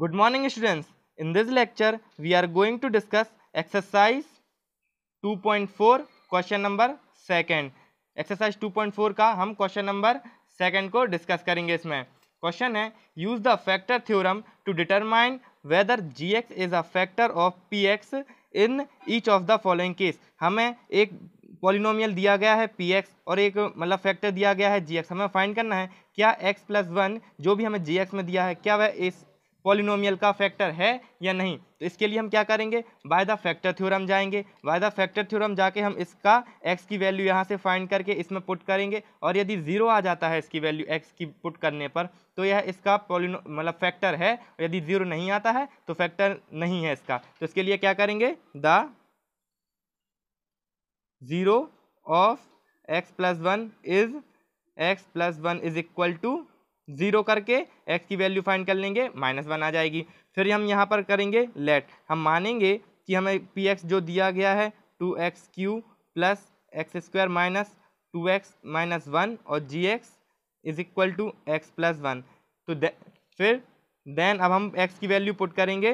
Good morning students. In this lecture we are going to discuss exercise 2.4 question number second exercise 2.4 का हम question number second को discuss करेंगे इसमें question है use the factor theorem to determine whether G x is a factor of P X in each of the following case हमें एक polynomial दिया गया है पी एक्स और एक मतलब फैक्टर दिया गया है जी एक्स हमें फाइंड करना है क्या एक्स प्लस वन जो भी हमें जी एक्स में दिया है क्या वह इस पॉलिनोमियल का फैक्टर है या नहीं तो इसके लिए हम क्या करेंगे बाय द फैक्टर थ्योरम जाएंगे बाय द फैक्टर थ्योरम जाके हम इसका एक्स की वैल्यू यहाँ से फाइंड करके इसमें पुट करेंगे और यदि जीरो आ जाता है इसकी वैल्यू एक्स की पुट करने पर तो यह इसका पॉलिनो मतलब फैक्टर है यदि जीरो नहीं आता है तो फैक्टर नहीं है इसका तो इसके लिए क्या करेंगे the zero of x plus one is x plus one is equal to zero करके एक्स की वैल्यू फाइंड कर लेंगे माइनस वन आ जाएगी फिर हम यहाँ पर करेंगे लेट हम मानेंगे कि हमें पी एक्स जो दिया गया है two x cube plus x square minus two x minus one और g x is equal to x plus one तो दे, फिर देन अब हम एक्स की वैल्यू पुट करेंगे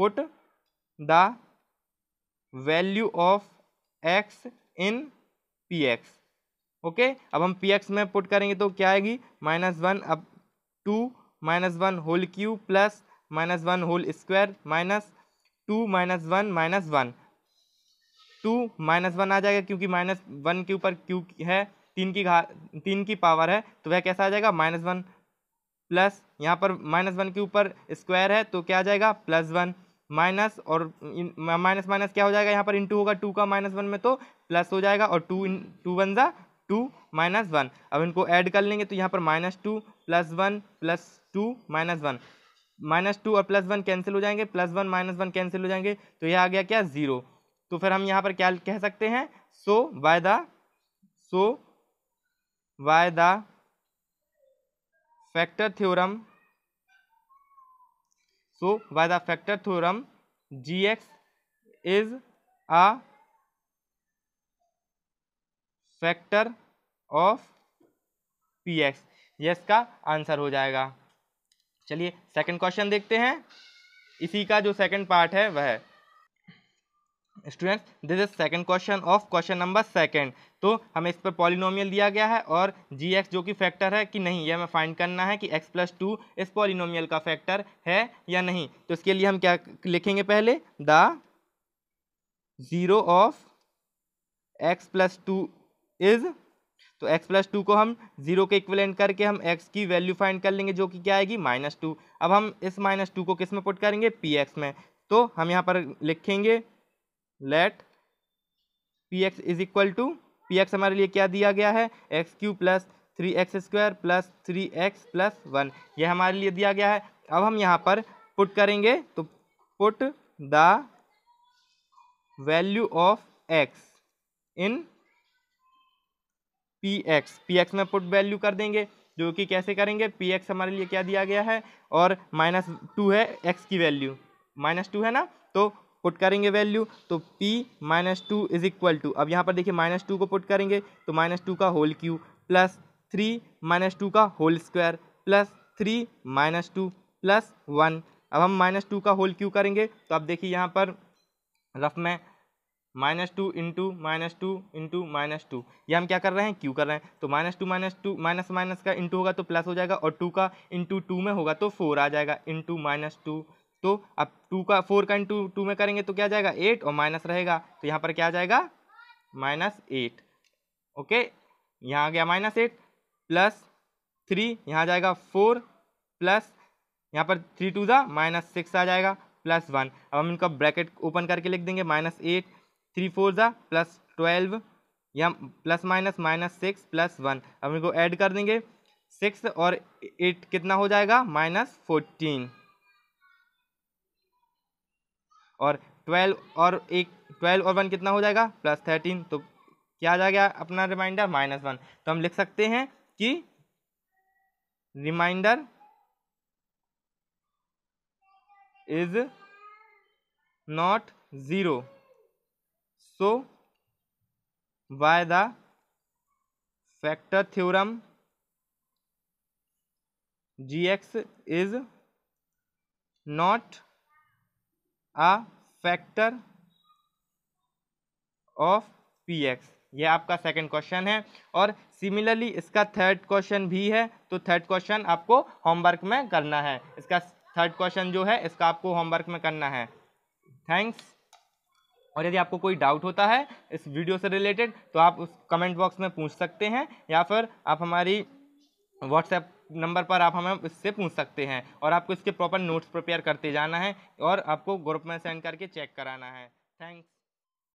put the value of x in p x okay अब हम पी एक्स में पुट करेंगे तो क्या आएगी माइनस वन अब two minus one whole cube plus minus one whole square minus two minus one minus one two minus one आ जाएगा क्योंकि माइनस वन के ऊपर क्यू है तीन की घा तीन की पावर है तो वह कैसा आ जाएगा माइनस वन प्लस यहाँ पर माइनस वन के ऊपर स्क्वायर है तो क्या आ जाएगा प्लस वन माइनस और माइनस माइनस क्या हो जाएगा यहाँ पर इंटू होगा टू का माइनस वन में तो प्लस हो जाएगा और टू इन टू वन ज़ा टू माइनस वन अब इनको ऐड कर लेंगे तो यहाँ पर minus two plus one plus two minus one minus two और प्लस वन कैंसिल हो जाएंगे plus one minus one cancel हो जाएंगे तो यह आ गया क्या ज़ीरो तो फिर हम यहाँ पर क्या कह सकते हैं so by the so by the factor theorem so by the factor theorem g x is a factor of P x yes का आंसर हो जाएगा चलिए सेकंड क्वेश्चन देखते हैं इसी का जो सेकंड पार्ट है वह students this is second question of question number second तो हमें इस पर पॉलिनोमियल दिया गया है और जी एक्स जो कि फैक्टर है कि नहीं यह हमें फाइंड करना है कि एक्स प्लस टू इस पॉलिनोमियल का फैक्टर है या नहीं तो इसके लिए हम क्या लिखेंगे पहले the zero of x plus two is तो x प्लस टू को हम जीरो के इक्वलेंट करके हम x की वैल्यू फाइंड कर लेंगे जो कि क्या आएगी माइनस टू अब हम इस माइनस टू को किस में पुट करेंगे पी एक्स में तो हम यहाँ पर लिखेंगे let p x is equal to p x हमारे लिए क्या दिया गया है x cube plus three x square plus three x plus one यह हमारे लिए दिया गया है अब हम यहाँ पर पुट करेंगे तो put the value of x in p x p x में पुट वैल्यू कर देंगे जो कि कैसे करेंगे पी एक्स हमारे लिए क्या दिया गया है और माइनस टू है एक्स की वैल्यू माइनस टू है ना तो पुट करेंगे वैल्यू तो p minus two is equal to अब यहाँ पर देखिए माइनस टू को पुट करेंगे तो माइनस टू का whole cube plus three minus two का whole square plus three minus two plus one अब हम माइनस टू का होल क्यू करेंगे तो अब देखिए यहाँ पर रफ में minus two into minus two into minus two ये हम क्या कर रहे हैं क्यू कर रहे हैं तो minus two minus two minus minus का इंटू होगा तो प्लस हो जाएगा और टू का इंटू टू में होगा तो फोर आ जाएगा इंटू माइनस टू तो अब टू का फोर का इंटू टू में करेंगे तो क्या जाएगा एट और माइनस रहेगा तो यहाँ पर क्या आ जाएगा माइनस एट ओके यहाँ आ गया माइनस एट प्लस थ्री यहाँ जाएगा फोर प्लस यहाँ पर थ्री टू ज़ा माइनस सिक्स आ जाएगा प्लस वन अब हम इनका ब्रैकेट ओपन करके लिख देंगे माइनस एट थ्री फोर ज़ा प्लस ट्वेल्व या plus minus minus six plus one अब इनको ऐड कर देंगे सिक्स और एट कितना हो जाएगा माइनस फोर्टीन और ट्वेल्व और एक ट्वेल्व और वन कितना हो जाएगा प्लस थर्टीन तो क्या आ गया अपना रिमाइंडर माइनस वन तो हम लिख सकते हैं कि reminder is not zero so by the factor theorem gx is not a factor of px यह आपका सेकेंड क्वेश्चन है और सिमिलरली इसका थर्ड क्वेश्चन भी है तो थर्ड क्वेश्चन आपको होमवर्क में करना है इसका थर्ड क्वेश्चन जो है इसका आपको होमवर्क में करना है थैंक्स और यदि आपको कोई डाउट होता है इस वीडियो से रिलेटेड तो आप उस कमेंट बॉक्स में पूछ सकते हैं या फिर आप हमारी व्हाट्सएप नंबर पर आप हमें इससे पूछ सकते हैं और आपको इसके प्रॉपर नोट्स प्रिपेयर करते जाना है और आपको ग्रुप में सेंड करके चेक कराना है थैंक्स